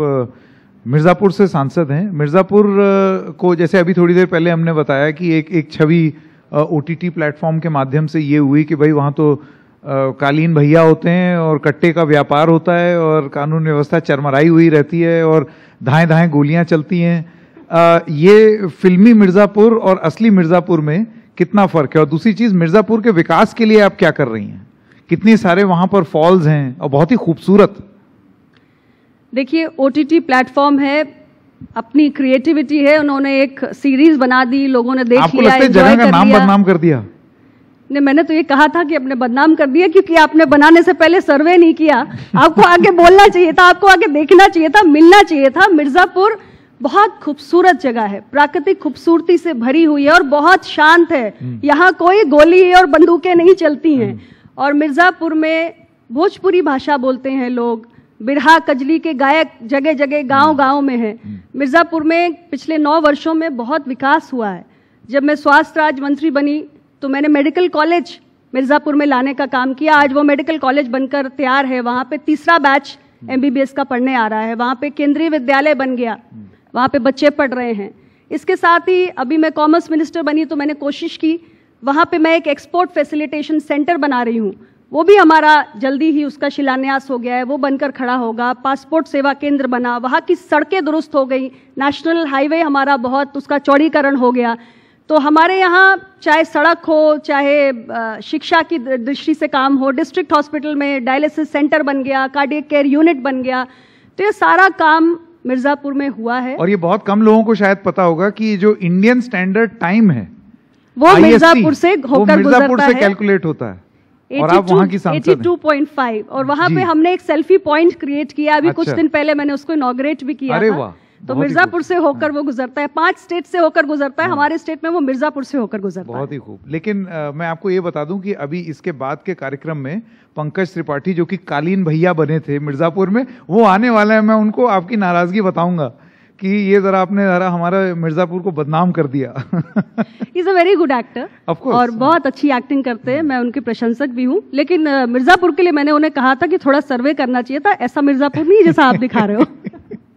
आप मिर्ज़ापुर से सांसद हैं मिर्ज़ापुर को जैसे अभी थोड़ी देर पहले हमने बताया कि एक एक छवि ओ टी प्लेटफॉर्म के माध्यम से ये हुई कि भाई वहाँ तो कालीन भैया होते हैं और कट्टे का व्यापार होता है और कानून व्यवस्था चरमराई हुई रहती है और धाएं धाएं गोलियां चलती हैं ये फिल्मी मिर्ज़ापुर और असली मिर्ज़ापुर में कितना फ़र्क है और दूसरी चीज़ मिर्ज़ापुर के विकास के लिए आप क्या कर रही हैं कितने सारे वहाँ पर फॉल्स हैं और बहुत ही खूबसूरत देखिए ओ टी प्लेटफॉर्म है अपनी क्रिएटिविटी है उन्होंने एक सीरीज बना दी लोगों ने देख लिया जगह का नाम बदनाम कर दिया ने मैंने तो ये कहा था कि आपने बदनाम कर दिया क्योंकि आपने बनाने से पहले सर्वे नहीं किया आपको आगे बोलना चाहिए था आपको आगे देखना चाहिए था मिलना चाहिए था मिर्जापुर बहुत खूबसूरत जगह है प्राकृतिक खूबसूरती से भरी हुई है और बहुत शांत है हम्म। यहाँ कोई गोली और बंदूकें नहीं चलती हैं हम्म। और मिर्जापुर में भोजपुरी भाषा बोलते हैं लोग बिरहा कजली के गायक जगह जगह गांव गांव में हैं हम्म। मिर्ज़ापुर में पिछले नौ वर्षों में बहुत विकास हुआ है जब मैं स्वास्थ्य राज्य मंत्री बनी तो मैंने मेडिकल कॉलेज मिर्ज़ापुर में लाने का काम किया आज वो मेडिकल कॉलेज बनकर तैयार है वहाँ पे तीसरा बैच एमबीबीएस हम्म। का पढ़ने आ रहा है वहाँ पे केंद्रीय विद्यालय बन गया हम्म। वहाँ पे बच्चे पढ़ रहे हैं इसके साथ ही अभी मैं कॉमर्स मिनिस्टर बनी तो मैंने कोशिश की वहाँ पे मैं एक एक्सपोर्ट फैसिलिटेशन सेंटर बना रही हूँ वो भी हमारा जल्दी ही उसका शिलान्यास हो गया है वो बनकर खड़ा होगा पासपोर्ट सेवा केंद्र बना वहाँ की सड़कें दुरुस्त हो गई नेशनल हाईवे हमारा बहुत उसका चौड़ीकरण हो गया तो हमारे यहाँ चाहे सड़क हो चाहे शिक्षा की दृष्टि से काम हो डिस्ट्रिक्ट हॉस्पिटल में डायलिसिस सेंटर बन गया कार्डियक केयर यूनिट बन गया तो ये सारा काम मिर्जापुर में हुआ है और ये बहुत कम लोगों को शायद पता होगा कि जो इंडियन स्टैंडर्ड टाइम है वो मिर्जापुर से होकर मिर्जापुर से कैलकुलेट होता है और आप वहाँ की सांसद और वहाँ पे हमने एक सेल्फी पॉइंट क्रिएट किया अभी कुछ अच्छा। दिन पहले मैंने उसको इनोग्रेट भी किया अरे वाह तो मिर्जापुर से होकर वो गुजरता है पांच स्टेट से होकर गुजरता है हाँ। हमारे स्टेट में वो मिर्जापुर से होकर गुजरता है बहुत ही खूब लेकिन आ, मैं आपको ये बता दूं कि अभी इसके बाद के कार्यक्रम में पंकज त्रिपाठी जो कि कालीन भैया बने थे मिर्जापुर में वो आने वाला है मैं उनको आपकी नाराजगी बताऊंगा कि ये जरा आपने जरा हमारा मिर्जापुर को बदनाम कर दिया is a very good actor और बहुत अच्छी एक्टिंग करते हैं मैं उनके प्रशंसक भी हूँ लेकिन मिर्जापुर के लिए मैंने उन्हें कहा था कि थोड़ा सर्वे करना चाहिए था ऐसा मिर्जापुर नहीं जैसा आप दिखा रहे हो